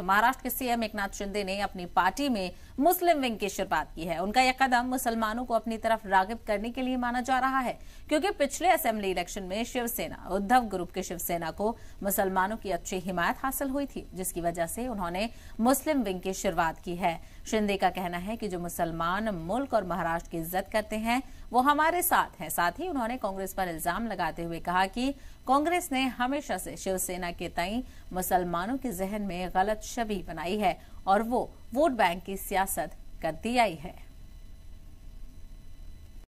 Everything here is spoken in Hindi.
तो महाराष्ट्र के सीएम एकनाथ शिंदे ने अपनी पार्टी में मुस्लिम विंग की शुरुआत की है उनका यह कदम मुसलमानों को अपनी तरफ रागिब करने के लिए माना जा रहा है क्योंकि पिछले असेंबली इलेक्शन में शिवसेना उद्धव ग्रुप के शिवसेना को मुसलमानों की अच्छी हिमायत हासिल हुई थी जिसकी वजह से उन्होंने मुस्लिम विंग की शुरुआत की है शिंदे का कहना है कि जो मुसलमान मुल्क और महाराष्ट्र की इज्जत करते हैं वो हमारे साथ हैं साथ ही उन्होंने कांग्रेस पर इल्जाम लगाते हुए कहा कि कांग्रेस ने हमेशा से शिवसेना के तई मुसलमानों के जहन में गलत छवि बनाई है और वो वोट बैंक की सियासत करती आई है